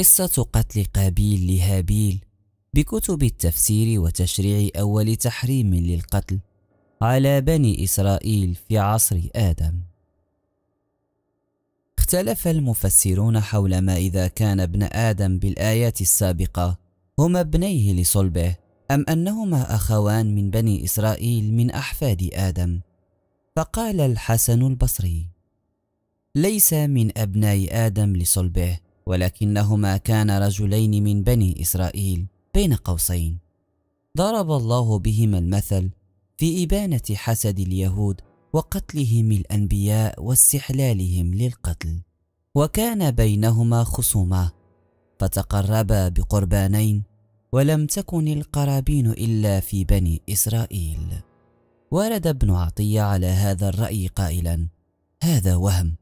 قصة قتل قابيل لهابيل بكتب التفسير وتشريع أول تحريم للقتل على بني إسرائيل في عصر آدم اختلف المفسرون حول ما إذا كان ابن آدم بالآيات السابقة هما ابنيه لصلبه أم أنهما أخوان من بني إسرائيل من أحفاد آدم فقال الحسن البصري ليس من أبناء آدم لصلبه ولكنهما كانا رجلين من بني إسرائيل بين قوسين ضرب الله بهما المثل في إبانة حسد اليهود وقتلهم الأنبياء واستحلالهم للقتل وكان بينهما خصومة فتقربا بقربانين ولم تكن القرابين إلا في بني إسرائيل ورد ابن عطية على هذا الرأي قائلا هذا وهم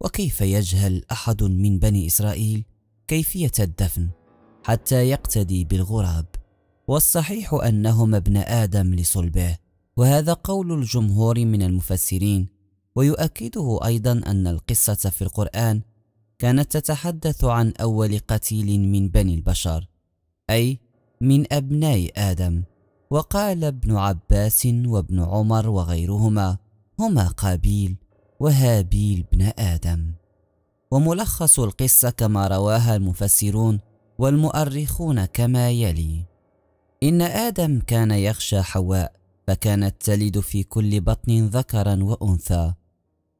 وكيف يجهل أحد من بني إسرائيل كيفية الدفن حتى يقتدي بالغراب والصحيح أنهم ابن آدم لصلبه وهذا قول الجمهور من المفسرين ويؤكده أيضا أن القصة في القرآن كانت تتحدث عن أول قتيل من بني البشر أي من أبناء آدم وقال ابن عباس وابن عمر وغيرهما هما قابيل وهابيل بن آدم وملخص القصة كما رواها المفسرون والمؤرخون كما يلي إن آدم كان يخشى حواء فكانت تلد في كل بطن ذكرا وأنثى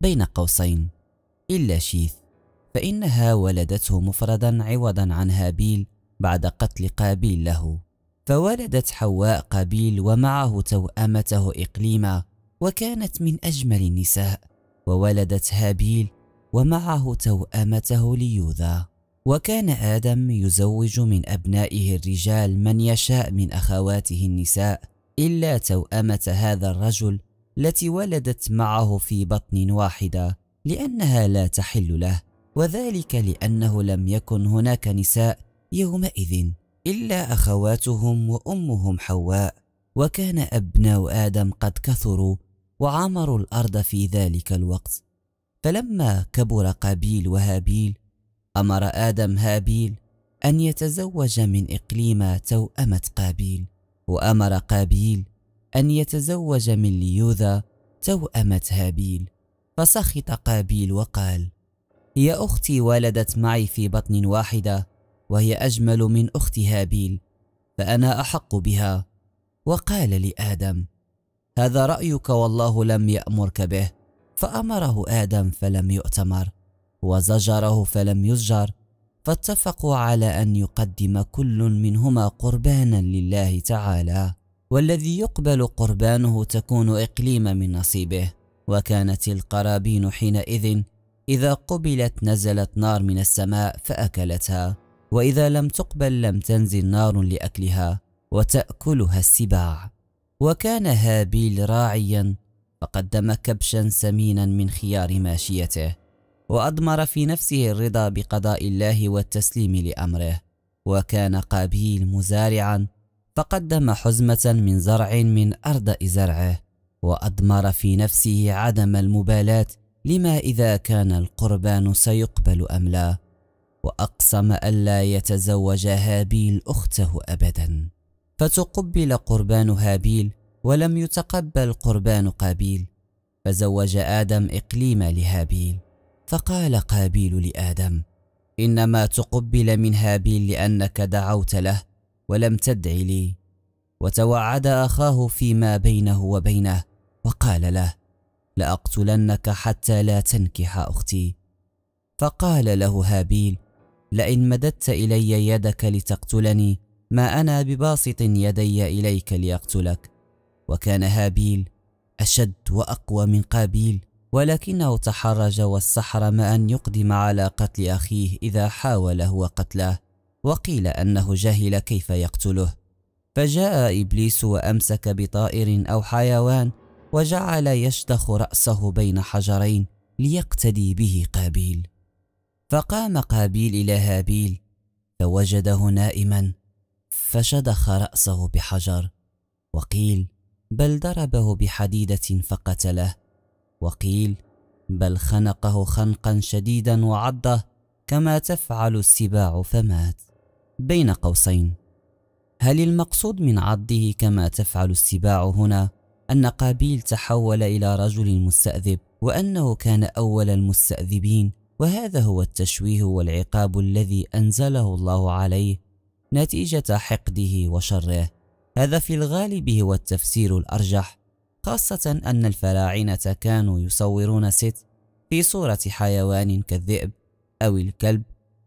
بين قوسين إلا شيث فإنها ولدته مفردا عوضا عن هابيل بعد قتل قابيل له فولدت حواء قابيل ومعه توأمته إقليما وكانت من أجمل النساء وولدت هابيل ومعه توأمته ليوذا وكان آدم يزوج من أبنائه الرجال من يشاء من أخواته النساء إلا توأمة هذا الرجل التي ولدت معه في بطن واحدة لأنها لا تحل له وذلك لأنه لم يكن هناك نساء يومئذ إلا أخواتهم وأمهم حواء وكان أبناء آدم قد كثروا وعمروا الأرض في ذلك الوقت فلما كبر قابيل وهابيل أمر آدم هابيل أن يتزوج من إقليم توأمة قابيل وأمر قابيل أن يتزوج من ليوذا توأمة هابيل فسخط قابيل وقال يا أختي ولدت معي في بطن واحدة وهي أجمل من أخت هابيل فأنا أحق بها وقال لآدم هذا رأيك والله لم يأمرك به فأمره آدم فلم يؤتمر وزجره فلم يزجر فاتفقوا على أن يقدم كل منهما قربانا لله تعالى والذي يقبل قربانه تكون إقليم من نصيبه وكانت القرابين حينئذ إذا قبلت نزلت نار من السماء فأكلتها وإذا لم تقبل لم تنزل نار لأكلها وتأكلها السباع وكان هابيل راعيا فقدم كبشا سمينا من خيار ماشيته وأضمر في نفسه الرضا بقضاء الله والتسليم لأمره وكان قابيل مزارعا فقدم حزمة من زرع من أرض زرعه وأضمر في نفسه عدم المبالاة لما إذا كان القربان سيقبل أم لا وأقسم ألا يتزوج هابيل أخته أبداً فتقبل قربان هابيل ولم يتقبل قربان قابيل فزوج آدم إقليم لهابيل فقال قابيل لآدم إنما تقبل من هابيل لأنك دعوت له ولم تدع لي وتوعد أخاه فيما بينه وبينه وقال له لأقتلنك حتى لا تنكح أختي فقال له هابيل لئن مددت إلي يدك لتقتلني ما أنا بباسط يدي إليك لأقتلك وكان هابيل أشد وأقوى من قابيل ولكنه تحرج واستحرم أن يقدم على قتل أخيه إذا حاول هو قتله وقيل أنه جهل كيف يقتله فجاء إبليس وأمسك بطائر أو حيوان وجعل يشدخ رأسه بين حجرين ليقتدي به قابيل فقام قابيل إلى هابيل فوجده نائما فشدخ رأسه بحجر وقيل بل ضربه بحديدة فقتله وقيل بل خنقه خنقا شديدا وعضه كما تفعل السباع فمات بين قوسين هل المقصود من عضه كما تفعل السباع هنا أن قابيل تحول إلى رجل مستأذب وأنه كان أول المستأذبين وهذا هو التشويه والعقاب الذي أنزله الله عليه نتيجة حقده وشره هذا في الغالب هو التفسير الأرجح خاصة أن الفراعنة كانوا يصورون ست في صورة حيوان كالذئب أو الكلب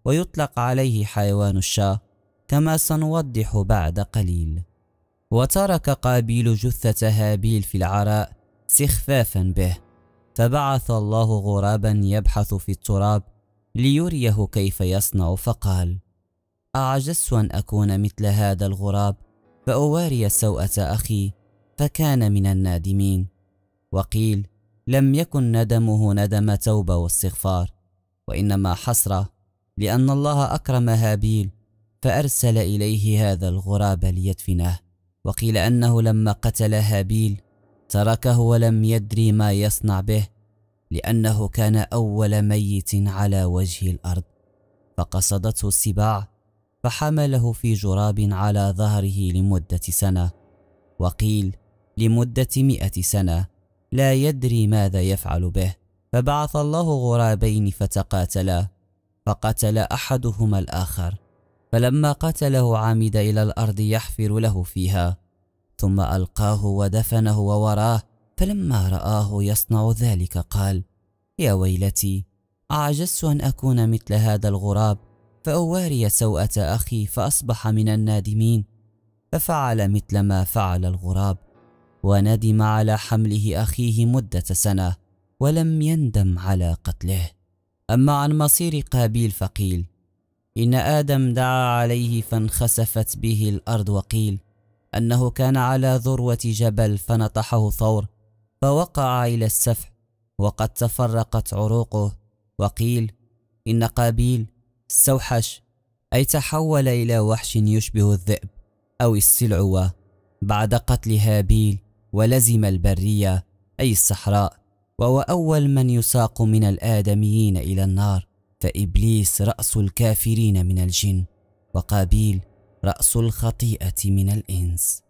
ويطلق عليه حيوان الشاه كما سنوضح بعد قليل وترك قابيل جثة هابيل في العراء استخفافا به فبعث الله غرابا يبحث في التراب ليريه كيف يصنع فقال أعجزت أن أكون مثل هذا الغراب فأواري سوءة أخي فكان من النادمين وقيل لم يكن ندمه ندم توبة واستغفار وإنما حسرة لأن الله أكرم هابيل فأرسل إليه هذا الغراب ليدفنه وقيل أنه لما قتل هابيل تركه ولم يدري ما يصنع به لأنه كان أول ميت على وجه الأرض فقصدته السباع فحمله في جراب على ظهره لمدة سنة وقيل لمدة مئة سنة لا يدري ماذا يفعل به فبعث الله غرابين فتقاتلا فقتل أحدهما الآخر فلما قتله عمد إلى الأرض يحفر له فيها ثم ألقاه ودفنه ووراه فلما رآه يصنع ذلك قال يا ويلتي أعجزت أن أكون مثل هذا الغراب فأواري سوءة أخي فأصبح من النادمين ففعل مثل ما فعل الغراب وندم على حمله أخيه مدة سنة ولم يندم على قتله أما عن مصير قابيل فقيل إن آدم دعا عليه فانخسفت به الأرض وقيل أنه كان على ذروة جبل فنطحه ثور فوقع إلى السفح وقد تفرقت عروقه وقيل إن قابيل استوحش أي تحول إلى وحش يشبه الذئب أو السلعوة بعد قتل هابيل ولزم البرية أي الصحراء وهو أول من يساق من الآدميين إلى النار فإبليس رأس الكافرين من الجن وقابيل رأس الخطيئة من الإنس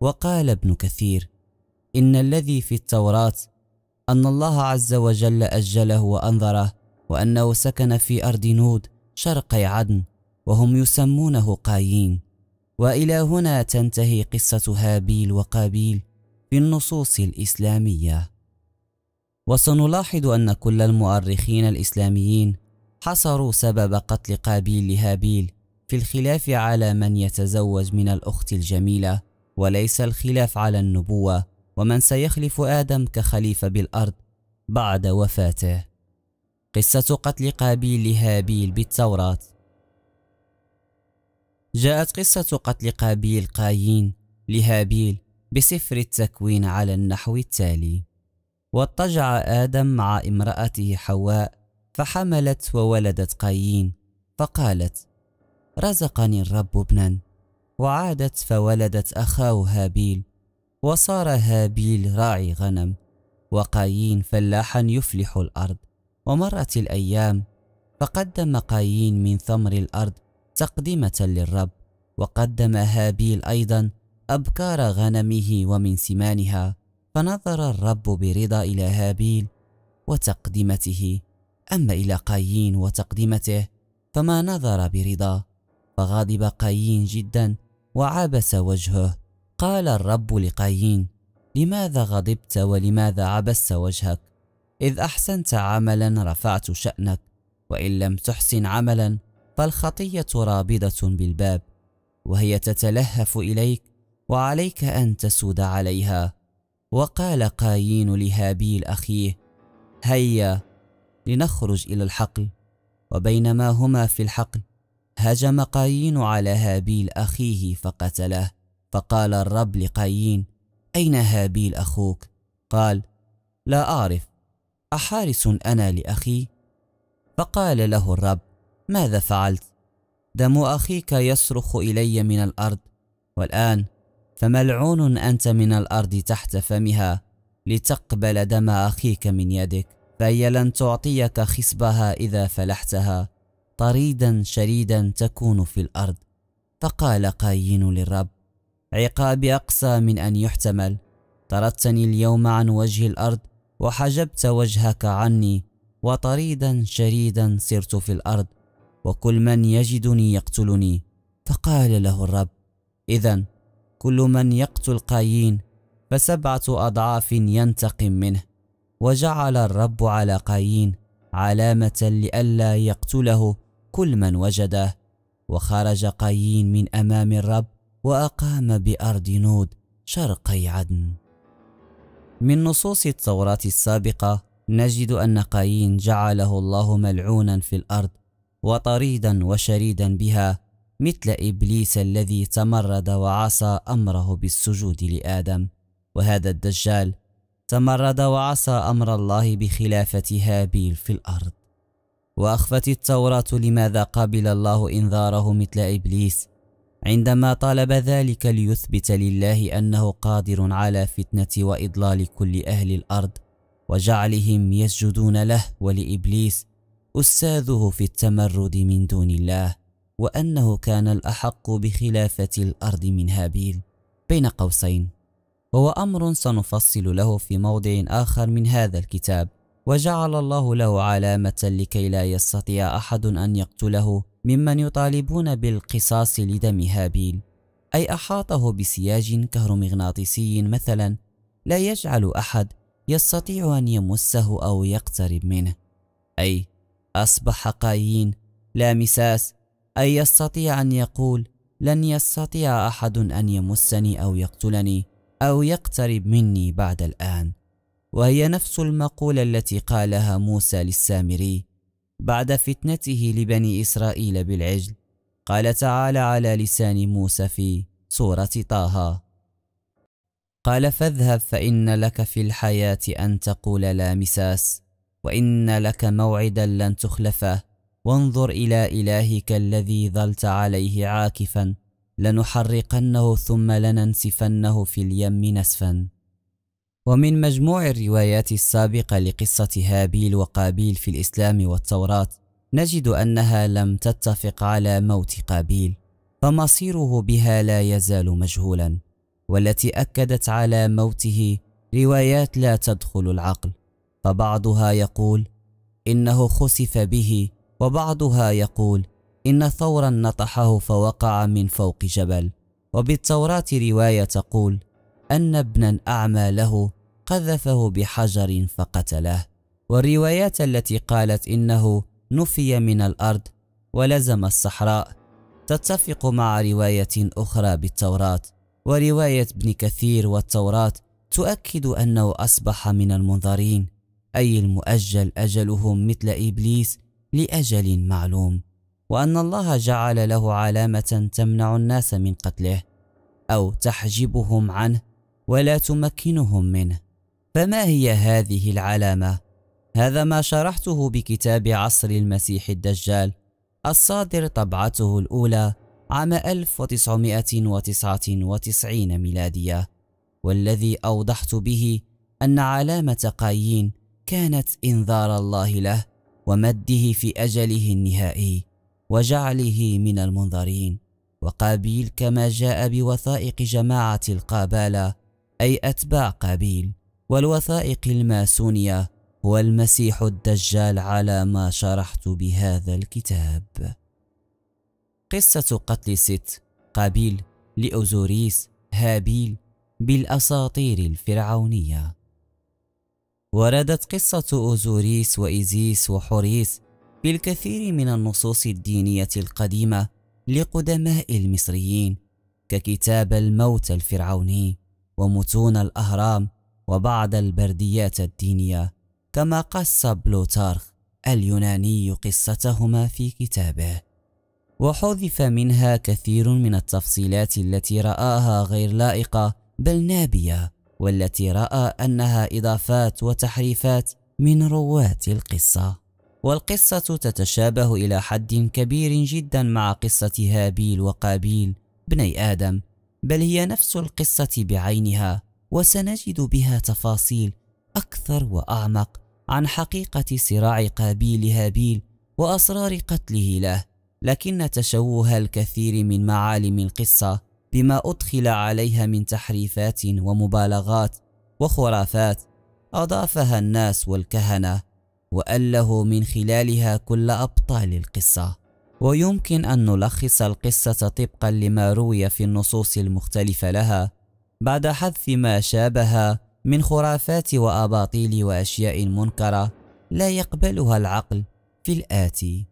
وقال ابن كثير إن الذي في التوراة أن الله عز وجل أجله وأنظره وأنه سكن في أرض نود شرق عدن وهم يسمونه قايين والى هنا تنتهي قصه هابيل وقابيل في النصوص الاسلاميه وسنلاحظ ان كل المؤرخين الاسلاميين حصروا سبب قتل قابيل لهابيل في الخلاف على من يتزوج من الاخت الجميله وليس الخلاف على النبوه ومن سيخلف ادم كخليفه بالارض بعد وفاته قصة قتل قابيل لهابيل بالتوراة جاءت قصة قتل قابيل قايين لهابيل بسفر التكوين على النحو التالي واضطجع آدم مع امرأته حواء فحملت وولدت قايين فقالت رزقني الرب ابنا وعادت فولدت أخاه هابيل وصار هابيل راعي غنم وقايين فلاحا يفلح الأرض ومرت الأيام فقدم قايين من ثمر الأرض تقدمة للرب وقدم هابيل أيضا أبكار غنمه ومن سمانها فنظر الرب برضا إلى هابيل وتقدمته أما إلى قايين وتقدمته فما نظر برضا فغضب قايين جدا وعبس وجهه قال الرب لقايين لماذا غضبت ولماذا عبست وجهك إذ أحسنت عملا رفعت شأنك وإن لم تحسن عملا فالخطية رابضة بالباب وهي تتلهف إليك وعليك أن تسود عليها وقال قايين لهابيل أخيه هيا لنخرج إلى الحقل وبينما هما في الحقل هجم قايين على هابيل أخيه فقتله فقال الرب لقايين أين هابيل أخوك؟ قال لا أعرف أحارس أنا لأخي؟ فقال له الرب: ماذا فعلت؟ دم أخيك يصرخ إلي من الأرض، والآن فملعون أنت من الأرض تحت فمها لتقبل دم أخيك من يدك، فهي لن تعطيك خصبها إذا فلحتها، طريدا شريدا تكون في الأرض. فقال قايين للرب: عقابي أقسى من أن يحتمل، طردتني اليوم عن وجه الأرض وحجبت وجهك عني وطريدا شريدا سرت في الأرض وكل من يجدني يقتلني فقال له الرب إذا كل من يقتل قايين فسبعة أضعاف ينتقم منه وجعل الرب على قايين علامة لئلا يقتله كل من وجده وخرج قايين من أمام الرب وأقام بأرض نود شرقي عدن من نصوص التوراة السابقة نجد أن قايين جعله الله ملعونا في الأرض وطريدا وشريدا بها مثل إبليس الذي تمرد وعصى أمره بالسجود لآدم وهذا الدجال تمرد وعصى أمر الله بخلافة هابيل في الأرض وأخفت التوراة لماذا قبل الله إنذاره مثل إبليس عندما طالب ذلك ليثبت لله أنه قادر على فتنة وإضلال كل أهل الأرض وجعلهم يسجدون له ولإبليس أستاذه في التمرد من دون الله وأنه كان الأحق بخلافة الأرض من هابيل بين قوسين وهو أمر سنفصل له في موضع آخر من هذا الكتاب وجعل الله له علامة لكي لا يستطيع أحد أن يقتله ممن يطالبون بالقصاص لدم هابيل أي أحاطه بسياج كهرومغناطيسي مثلا لا يجعل أحد يستطيع أن يمسه أو يقترب منه أي أصبح قايين لا مساس أي يستطيع أن يقول لن يستطيع أحد أن يمسني أو يقتلني أو يقترب مني بعد الآن وهي نفس المقولة التي قالها موسى للسامري بعد فتنته لبني إسرائيل بالعجل قال تعالى على لسان موسى في سورة طه قال فاذهب فإن لك في الحياة أن تقول لا مساس وإن لك موعدا لن تخلفه وانظر إلى إلهك الذي ظلت عليه عاكفا لنحرقنه ثم لننسفنه في اليم نسفا ومن مجموع الروايات السابقة لقصة هابيل وقابيل في الإسلام والتوراة نجد أنها لم تتفق على موت قابيل فمصيره بها لا يزال مجهولا والتي أكدت على موته روايات لا تدخل العقل فبعضها يقول إنه خسف به وبعضها يقول إن ثورا نطحه فوقع من فوق جبل وبالتوراة رواية تقول أن ابنا أعمى له قذفه بحجر فقتله والروايات التي قالت إنه نفي من الأرض ولزم الصحراء تتفق مع رواية أخرى بالتوراة ورواية ابن كثير والتوراة تؤكد أنه أصبح من المنظرين أي المؤجل أجلهم مثل إبليس لأجل معلوم وأن الله جعل له علامة تمنع الناس من قتله أو تحجبهم عنه ولا تمكنهم منه فما هي هذه العلامة؟ هذا ما شرحته بكتاب عصر المسيح الدجال الصادر طبعته الأولى عام 1999 ميلادية والذي أوضحت به أن علامة قايين كانت إنذار الله له ومده في أجله النهائي وجعله من المنظرين وقابيل كما جاء بوثائق جماعة القابالة أي أتباع قابيل والوثائق الماسونية والمسيح الدجال على ما شرحت بهذا الكتاب قصة قتل ست قابيل لأوزوريس هابيل بالأساطير الفرعونية وردت قصة أوزوريس وإيزيس وحوريس بالكثير من النصوص الدينية القديمة لقدماء المصريين ككتاب الموت الفرعوني ومتون الأهرام وبعض البرديات الدينية كما قص بلوتارخ اليوناني قصتهما في كتابه وحذف منها كثير من التفصيلات التي رآها غير لائقة بل نابية والتي رأى أنها إضافات وتحريفات من رواة القصة والقصة تتشابه إلى حد كبير جدا مع قصة هابيل وقابيل بني آدم بل هي نفس القصة بعينها وسنجد بها تفاصيل أكثر وأعمق عن حقيقة صراع قابيل هابيل وأسرار قتله له لكن تشوه الكثير من معالم القصة بما أدخل عليها من تحريفات ومبالغات وخرافات أضافها الناس والكهنة وأله من خلالها كل أبطال القصة ويمكن أن نلخص القصة طبقا لما روي في النصوص المختلفة لها بعد حذف ما شابه من خرافات وأباطيل وأشياء منكرة لا يقبلها العقل في الآتي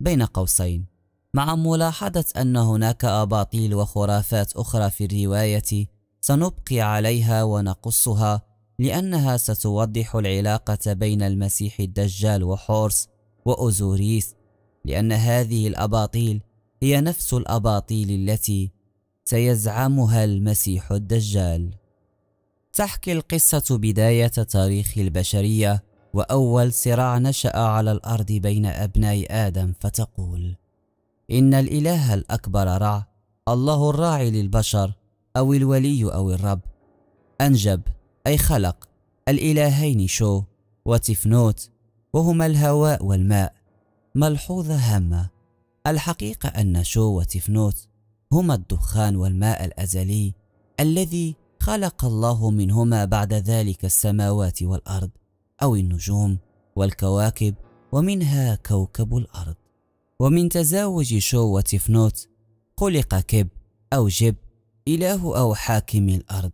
بين قوسين مع ملاحظة أن هناك أباطيل وخرافات أخرى في الرواية سنبقي عليها ونقصها لأنها ستوضح العلاقة بين المسيح الدجال وحورس وأوزوريس لأن هذه الأباطيل هي نفس الأباطيل التي سيزعمها المسيح الدجال تحكي القصة بداية تاريخ البشرية وأول صراع نشأ على الأرض بين أبناء آدم فتقول إن الإله الأكبر رع الله الراعي للبشر أو الولي أو الرب أنجب أي خلق الإلهين شو وتفنوت وهما الهواء والماء ملحوظة هامة الحقيقة أن شو وتفنوت هما الدخان والماء الأزلي الذي خلق الله منهما بعد ذلك السماوات والأرض أو النجوم والكواكب ومنها كوكب الأرض ومن تزاوج شو وتفنوت خلق كب أو جب إله أو حاكم الأرض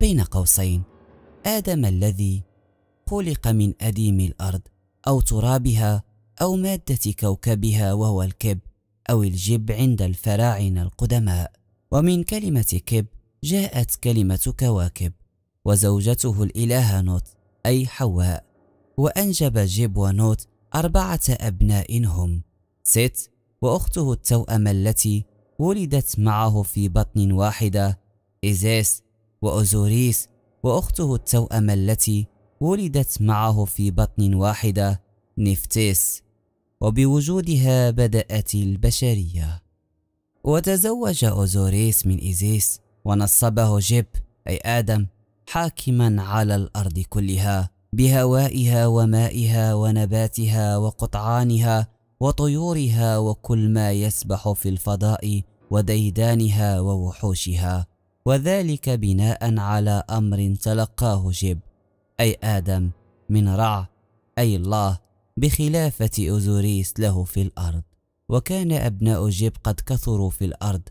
بين قوسين آدم الذي خلق من أديم الأرض أو ترابها أو مادة كوكبها وهو الكب أو الجب عند الفراعنة القدماء ومن كلمة كب جاءت كلمة كواكب وزوجته الإلهة نوت أي حواء وأنجب جب ونوت أربعة أبناء هم ست وأخته التوأم التي ولدت معه في بطن واحدة إيزيس وأوزوريس وأخته التوأم التي ولدت معه في بطن واحدة نفتيس وبوجودها بدأت البشرية وتزوج أوزوريس من إيزيس ونصبه جيب أي آدم حاكما على الأرض كلها بهوائها ومائها ونباتها وقطعانها وطيورها وكل ما يسبح في الفضاء وديدانها ووحوشها وذلك بناء على أمر تلقاه جب أي آدم من رع أي الله بخلافة أوزوريس له في الأرض وكان أبناء جيب قد كثروا في الأرض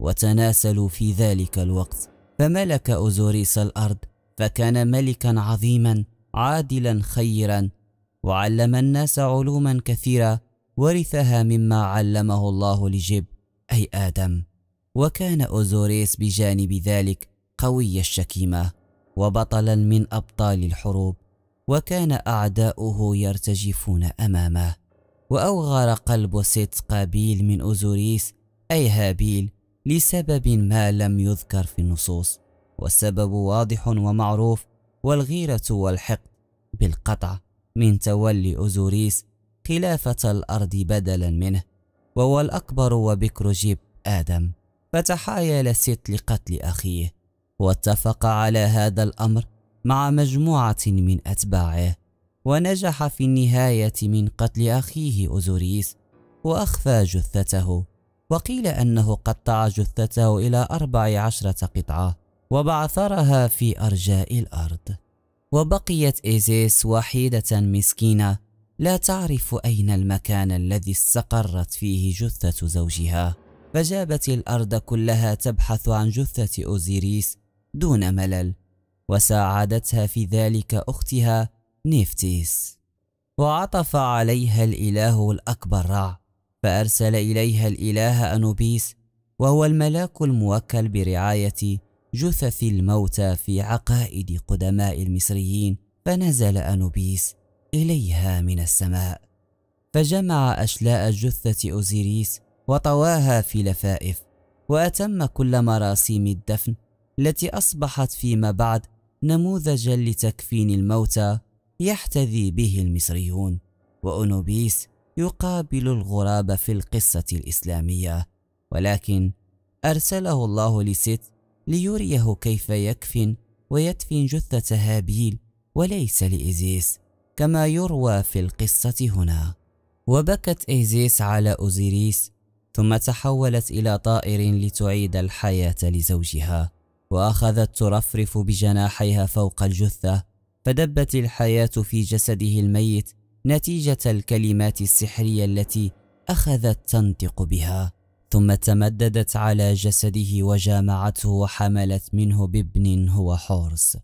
وتناسلوا في ذلك الوقت فملك أوزوريس الأرض فكان ملكا عظيما عادلا خيرا وعلم الناس علوما كثيرة ورثها مما علمه الله لجب أي آدم وكان أوزوريس بجانب ذلك قوي الشكيمة وبطلا من أبطال الحروب وكان أعداؤه يرتجفون أمامه وأوغر قلب ست قابيل من أوزوريس أي هابيل لسبب ما لم يذكر في النصوص والسبب واضح ومعروف والغيرة والحقد بالقطع من تولي أوزوريس خلافة الأرض بدلا منه وهو الأكبر وبكر جيب آدم فتحايل ست لقتل أخيه واتفق على هذا الأمر مع مجموعة من أتباعه ونجح في النهاية من قتل أخيه أوزوريس وأخفى جثته وقيل أنه قطع جثته إلى أربع عشرة قطعة وبعثرها في أرجاء الأرض وبقيت إيزيس وحيدة مسكينة لا تعرف أين المكان الذي استقرت فيه جثة زوجها فجابت الأرض كلها تبحث عن جثة أوزيريس دون ملل وساعدتها في ذلك أختها نيفتيس وعطف عليها الإله الأكبر رع فأرسل إليها الإله أنوبيس وهو الملاك الموكل برعاية جثث الموتى في عقائد قدماء المصريين فنزل أنوبيس إليها من السماء فجمع أشلاء جثة أوزيريس وطواها في لفائف وأتم كل مراسيم الدفن التي أصبحت فيما بعد نموذجا لتكفين الموتى يحتذي به المصريون وأنوبيس يقابل الغراب في القصة الإسلامية ولكن أرسله الله لست ليريه كيف يكفن ويدفن جثة هابيل وليس لإيزيس كما يروى في القصة هنا وبكت إيزيس على أوزيريس ثم تحولت إلى طائر لتعيد الحياة لزوجها وأخذت ترفرف بجناحيها فوق الجثة فدبت الحياة في جسده الميت نتيجة الكلمات السحرية التي أخذت تنطق بها ثم تمددت على جسده وجامعته وحملت منه بابن هو حورس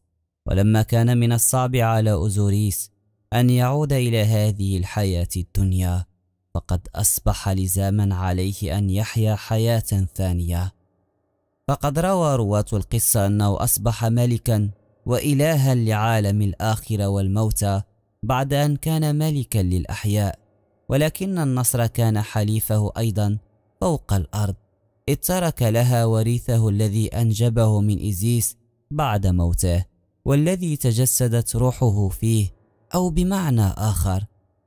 ولما كان من الصعب على أوزوريس أن يعود إلى هذه الحياة الدنيا فقد أصبح لزاما عليه أن يحيا حياة ثانية فقد روى رواة القصة أنه أصبح ملكا وإلها لعالم الآخرة والموتى بعد أن كان ملكا للأحياء ولكن النصر كان حليفه أيضا فوق الأرض إذ ترك لها وريثه الذي أنجبه من إزيس بعد موته والذي تجسدت روحه فيه أو بمعنى آخر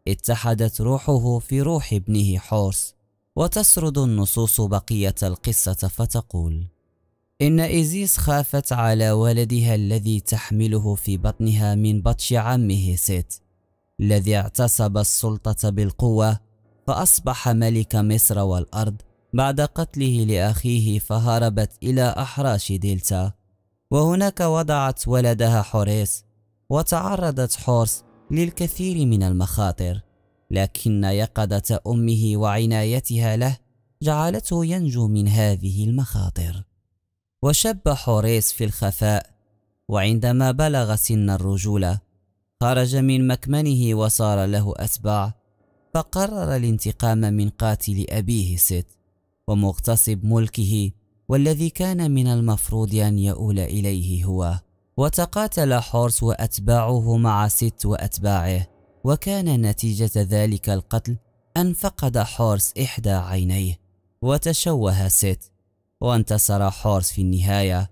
اتحدت روحه في روح ابنه حورس وتسرد النصوص بقية القصة فتقول إن إيزيس خافت على ولدها الذي تحمله في بطنها من بطش عمه سيت الذي اعتصب السلطة بالقوة فأصبح ملك مصر والأرض بعد قتله لأخيه فهربت إلى أحراش دلتا وهناك وضعت ولدها حوريس وتعرضت حورس للكثير من المخاطر لكن يقظة أمه وعنايتها له جعلته ينجو من هذه المخاطر وشب حوريس في الخفاء وعندما بلغ سن الرجولة خرج من مكمنه وصار له أتباع فقرر الانتقام من قاتل أبيه ست ومغتصب ملكه والذي كان من المفروض أن يؤول إليه هو وتقاتل حورس وأتباعه مع ست وأتباعه وكان نتيجة ذلك القتل أن فقد حورس إحدى عينيه وتشوه ست وانتصر حورس في النهاية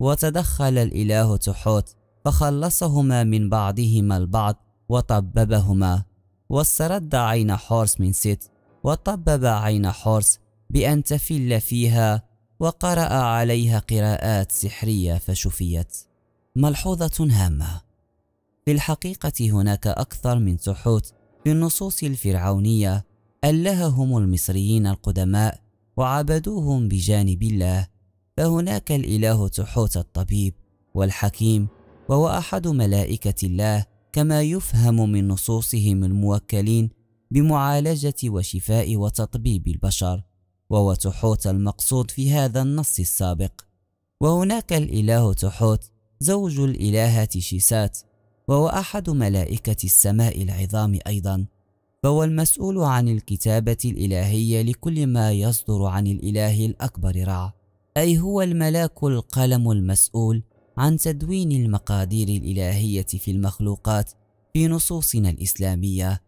وتدخل الإله تحوت فخلصهما من بعضهما البعض وطببهما واسترد عين حورس من ست وطبب عين حورس بأن تفل فيها وقرأ عليها قراءات سحرية فشفيت ملحوظة هامة في الحقيقة هناك أكثر من تحوت في النصوص الفرعونية ألههم المصريين القدماء وعبدوهم بجانب الله فهناك الإله تحوت الطبيب والحكيم وهو أحد ملائكة الله كما يفهم من نصوصهم الموكلين بمعالجة وشفاء وتطبيب البشر وهو تحوت المقصود في هذا النص السابق وهناك الإله تحوت زوج الإلهة شيسات وهو أحد ملائكة السماء العظام أيضا فهو المسؤول عن الكتابة الإلهية لكل ما يصدر عن الإله الأكبر رع أي هو الملاك القلم المسؤول عن تدوين المقادير الإلهية في المخلوقات في نصوصنا الإسلامية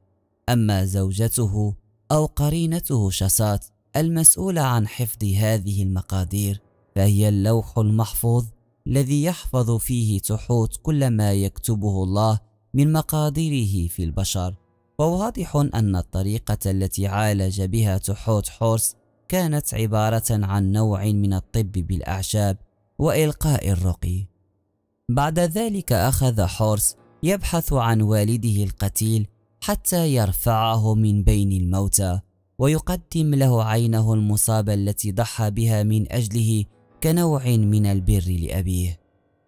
أما زوجته أو قرينته شسات المسؤولة عن حفظ هذه المقادير فهي اللوح المحفوظ الذي يحفظ فيه تحوت كل ما يكتبه الله من مقاديره في البشر وواضح أن الطريقة التي عالج بها تحوت حورس كانت عبارة عن نوع من الطب بالأعشاب وإلقاء الرقي بعد ذلك أخذ حورس يبحث عن والده القتيل حتى يرفعه من بين الموتى ويقدم له عينه المصابة التي ضحى بها من أجله كنوع من البر لأبيه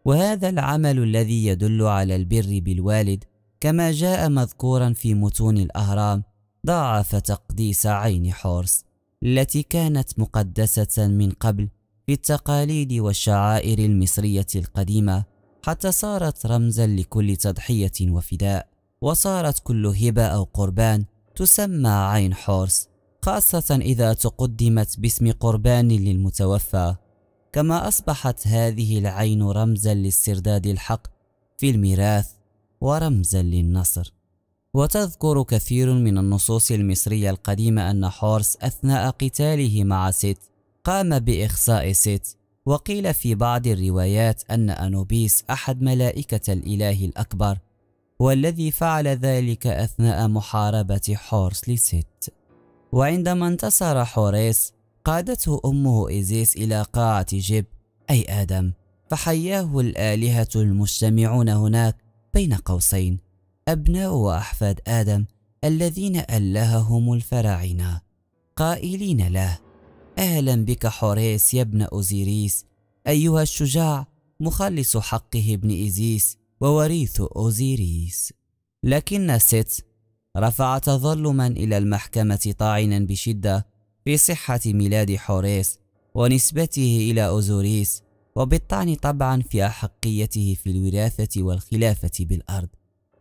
وهذا العمل الذي يدل على البر بالوالد كما جاء مذكورا في متون الأهرام ضاعف تقديس عين حورس التي كانت مقدسة من قبل في التقاليد والشعائر المصرية القديمة حتى صارت رمزا لكل تضحية وفداء وصارت كل هبة أو قربان تسمى عين حورس خاصة إذا تقدمت باسم قربان للمتوفى كما أصبحت هذه العين رمزا للسرداد الحق في الميراث ورمزا للنصر وتذكر كثير من النصوص المصرية القديمة أن حورس أثناء قتاله مع ست قام بإخصاء ست وقيل في بعض الروايات أن أنوبيس أحد ملائكة الإله الأكبر والذي فعل ذلك أثناء محاربة حورس لست وعندما انتصر حوريس قادته أمه إيزيس إلى قاعة جب أي آدم فحياه الآلهة المجتمعون هناك بين قوسين أبناء وأحفاد آدم الذين ألههم الفراعنة قائلين له أهلا بك حوريس يا ابن أوزيريس أيها الشجاع مخلص حقه ابن إيزيس ووريث أوزيريس لكن ست رفع تظلما إلى المحكمة طاعنا بشدة في صحة ميلاد حوريس ونسبته إلى أوزوريس وبالطعن طبعا في أحقيته في الوراثة والخلافة بالأرض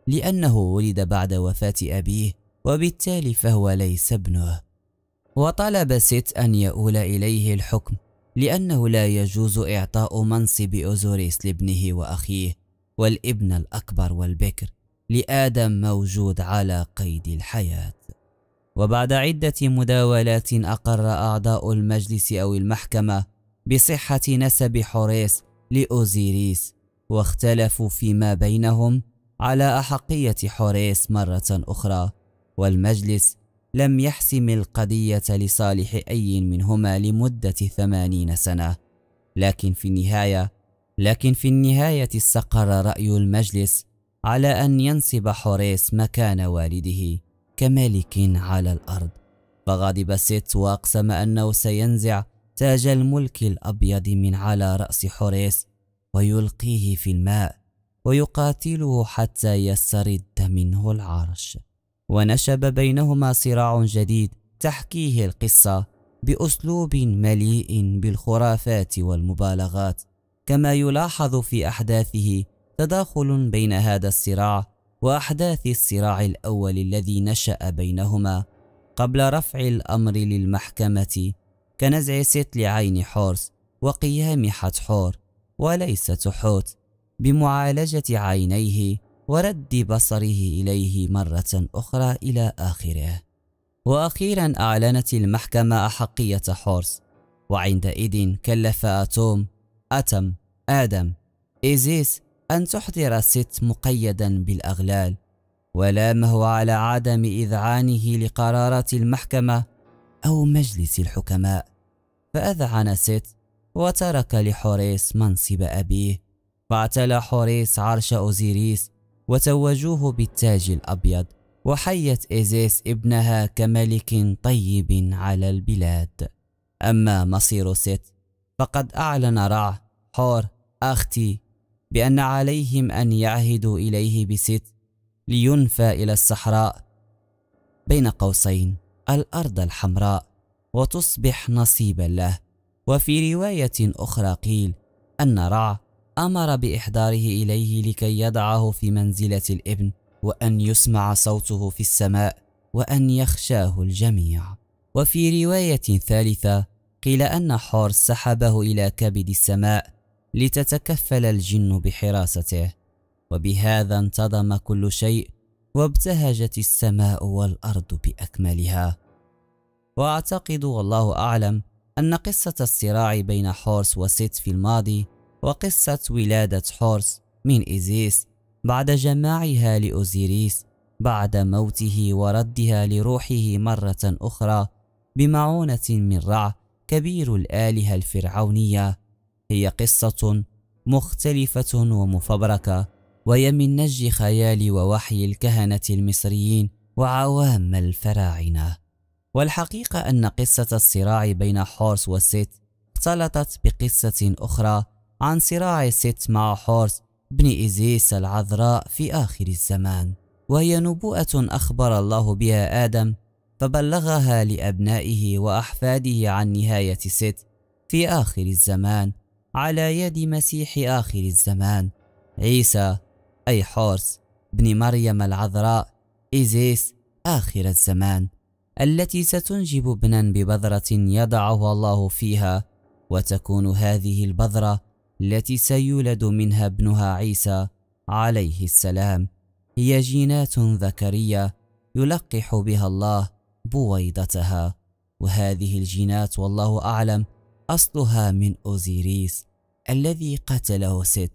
لأنه ولد بعد وفاة أبيه وبالتالي فهو ليس ابنه وطلب ست أن يؤول إليه الحكم لأنه لا يجوز إعطاء منصب أوزوريس لابنه وأخيه والابن الأكبر والبكر لآدم موجود على قيد الحياة وبعد عدة مداولات أقر أعضاء المجلس أو المحكمة بصحة نسب حوريس لأوزيريس واختلفوا فيما بينهم على أحقية حوريس مرة أخرى والمجلس لم يحسم القضية لصالح أي منهما لمدة ثمانين سنة لكن في النهاية لكن في النهاية استقر رأي المجلس على أن ينصب حوريس مكان والده كملك على الأرض فغضب ست وأقسم أنه سينزع تاج الملك الأبيض من على رأس حوريس ويلقيه في الماء ويقاتله حتى يسترد منه العرش ونشب بينهما صراع جديد تحكيه القصة بأسلوب مليء بالخرافات والمبالغات كما يلاحظ في أحداثه تداخل بين هذا الصراع وأحداث الصراع الأول الذي نشأ بينهما قبل رفع الأمر للمحكمة كنزع ست لعين حورس وقيام حتحور وليس تحوت بمعالجة عينيه ورد بصره إليه مرة أخرى إلى آخره وأخيرا أعلنت المحكمة أحقية حورس وعندئذ كلف أتوم أتم آدم إيزيس أن تحضر ست مقيدا بالأغلال ولامه على عدم إذعانه لقرارات المحكمة أو مجلس الحكماء فأذعن ست وترك لحوريس منصب أبيه فاعتلى حوريس عرش أوزيريس وتوجوه بالتاج الأبيض وحيت إيزيس ابنها كملك طيب على البلاد أما مصير ست فقد أعلن رع حور أختي بأن عليهم أن يعهدوا إليه بست لينفى إلى الصحراء بين قوسين الأرض الحمراء وتصبح نصيبا له وفي رواية أخرى قيل أن رع أمر بإحضاره إليه لكي يضعه في منزلة الابن وأن يسمع صوته في السماء وأن يخشاه الجميع وفي رواية ثالثة قيل أن حور سحبه إلى كبد السماء لتتكفل الجن بحراسته وبهذا انتظم كل شيء وابتهجت السماء والأرض بأكملها وأعتقد والله أعلم أن قصة الصراع بين حورس وست في الماضي وقصة ولادة حورس من إيزيس بعد جماعها لأوزيريس بعد موته وردها لروحه مرة أخرى بمعونة من رع كبير الآلهة الفرعونية هي قصة مختلفة ومفبركة وهي من نج خيال ووحي الكهنة المصريين وعوام الفراعنة والحقيقة أن قصة الصراع بين حورس وست اختلطت بقصة أخرى عن صراع ست مع حورس بن إيزيس العذراء في آخر الزمان وهي نبوءة أخبر الله بها آدم فبلغها لأبنائه وأحفاده عن نهاية ست في آخر الزمان على يد مسيح آخر الزمان عيسى أي حورس بن مريم العذراء إيزيس آخر الزمان التي ستنجب ابنا ببذرة يضعه الله فيها وتكون هذه البذرة التي سيولد منها ابنها عيسى عليه السلام هي جينات ذكرية يلقح بها الله بويضتها وهذه الجينات والله أعلم أصلها من أوزيريس الذي قتله ست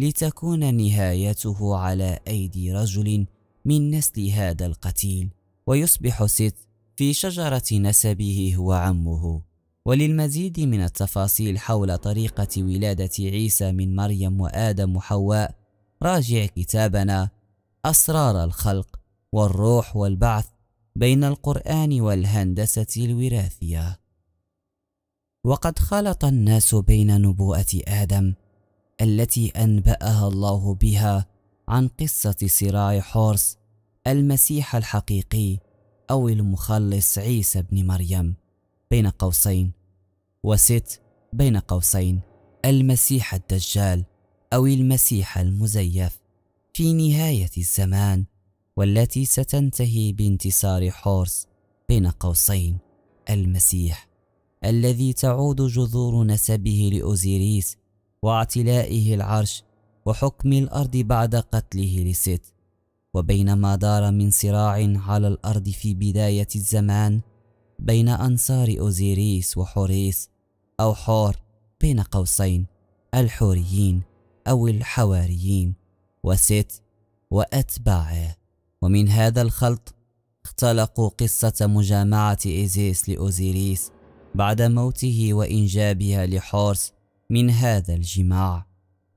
لتكون نهايته على أيدي رجل من نسل هذا القتيل ويصبح سيت في شجرة نسبه هو عمه وللمزيد من التفاصيل حول طريقة ولادة عيسى من مريم وآدم وحواء راجع كتابنا أسرار الخلق والروح والبعث بين القرآن والهندسة الوراثية وقد خلط الناس بين نبوءة آدم التي أنبأها الله بها عن قصة صراع حورس المسيح الحقيقي أو المخلص عيسى بن مريم بين قوسين وست بين قوسين المسيح الدجال أو المسيح المزيف في نهاية الزمان والتي ستنتهي بانتصار حورس بين قوسين المسيح الذي تعود جذور نسبه لأوزيريس واعتلائه العرش وحكم الأرض بعد قتله لست وبينما دار من صراع على الأرض في بداية الزمان بين أنصار أوزيريس وحوريس أو حور بين قوسين الحوريين أو الحواريين وست وأتباعه ومن هذا الخلط اختلقوا قصة مجامعة إيزيس لأوزيريس بعد موته وإنجابها لحورس من هذا الجماع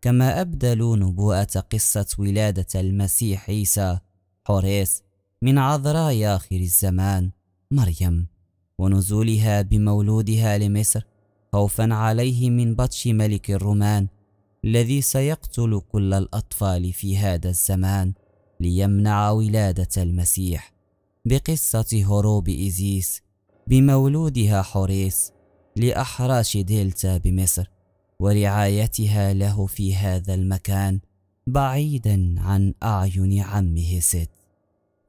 كما أبدلوا نبوءة قصة ولادة المسيح عيسى حوريس من عذراء آخر الزمان مريم ونزولها بمولودها لمصر خوفا عليه من بطش ملك الرومان الذي سيقتل كل الأطفال في هذا الزمان ليمنع ولادة المسيح بقصة هروب إيزيس بمولودها حوريس لأحراش دلتا بمصر ورعايتها له في هذا المكان بعيدا عن أعين عمه ست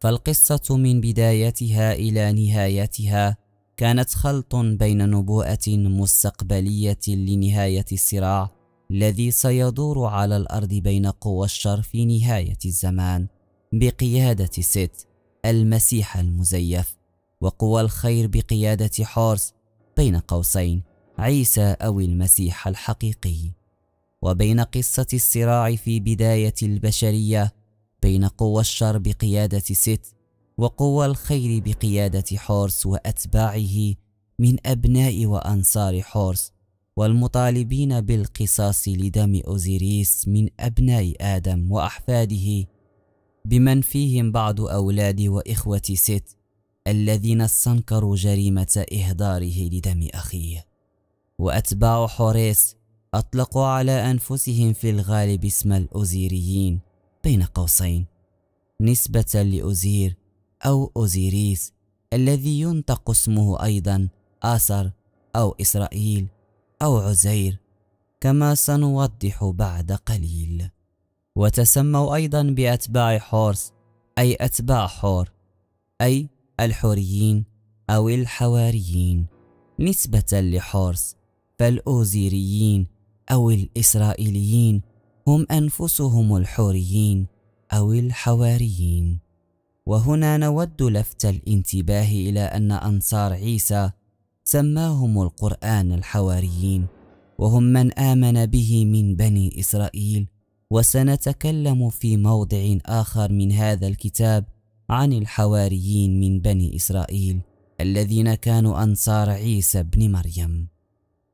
فالقصة من بدايتها إلى نهايتها كانت خلط بين نبوءة مستقبلية لنهاية الصراع الذي سيدور على الأرض بين قوى الشر في نهاية الزمان بقيادة ست المسيح المزيف وقوى الخير بقيادة حورس بين قوسين عيسى أو المسيح الحقيقي وبين قصة الصراع في بداية البشرية بين قوى الشر بقيادة ست وقوى الخير بقيادة حورس وأتباعه من أبناء وأنصار حورس والمطالبين بالقصاص لدم أوزيريس من أبناء آدم وأحفاده بمن فيهم بعض أولاد وإخوة ست الذين استنكروا جريمة إهداره لدم أخيه وأتباع حوريس أطلقوا على أنفسهم في الغالب اسم الأوزيريين بين قوسين نسبة لأوزير أو أوزيريس الذي ينطق اسمه أيضا آسر أو إسرائيل أو عزير كما سنوضح بعد قليل وتسموا أيضا بأتباع حورس أي أتباع حور أي الحوريين أو الحواريين نسبة لحورس فالأوزيريين أو الإسرائيليين هم أنفسهم الحوريين أو الحواريين وهنا نود لفت الانتباه إلى أن أنصار عيسى سماهم القرآن الحواريين وهم من آمن به من بني إسرائيل وسنتكلم في موضع آخر من هذا الكتاب عن الحواريين من بني إسرائيل الذين كانوا أنصار عيسى بن مريم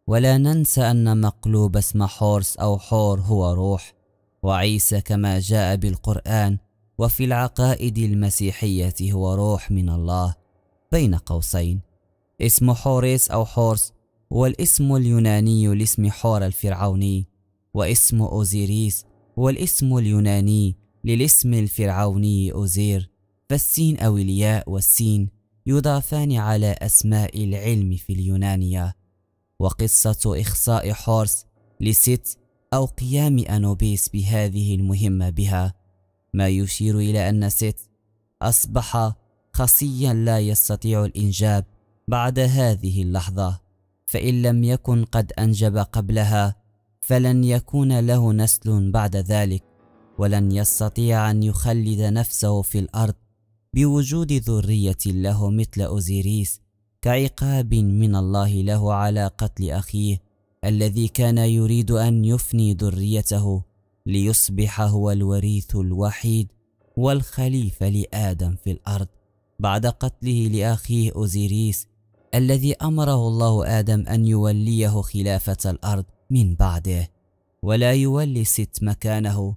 ولا ننسى أن مقلوب اسم حورس أو حور هو روح وعيسى كما جاء بالقرآن وفي العقائد المسيحية هو روح من الله بين قوسين اسم حوريس أو حورس هو الاسم اليوناني لاسم حور الفرعوني واسم أوزيريس هو الاسم اليوناني للاسم الفرعوني أوزير فالسين أو الياء والسين يضافان على أسماء العلم في اليونانية وقصة إخصاء حورس لست أو قيام أنوبيس بهذه المهمة بها ما يشير إلى أن ست أصبح خصيا لا يستطيع الإنجاب بعد هذه اللحظة فإن لم يكن قد أنجب قبلها فلن يكون له نسل بعد ذلك ولن يستطيع أن يخلد نفسه في الأرض بوجود ذرية له مثل أوزيريس كعقاب من الله له على قتل أخيه الذي كان يريد أن يفني ذريته ليصبح هو الوريث الوحيد والخليفة لآدم في الأرض بعد قتله لأخيه أوزيريس الذي أمره الله آدم أن يوليه خلافة الأرض من بعده ولا يولي ست مكانه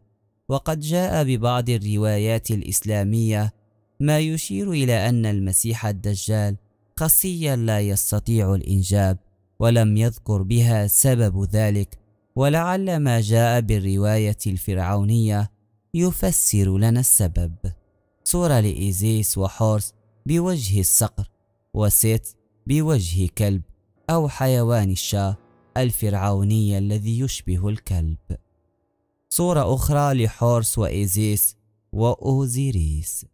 وقد جاء ببعض الروايات الإسلامية ما يشير إلى أن المسيح الدجال خاصية لا يستطيع الإنجاب ولم يذكر بها سبب ذلك ولعل ما جاء بالرواية الفرعونية يفسر لنا السبب صورة لإيزيس وحورس بوجه الصقر وست بوجه كلب أو حيوان الشاه الفرعوني الذي يشبه الكلب صورة أخرى لحورس وإيزيس وأوزيريس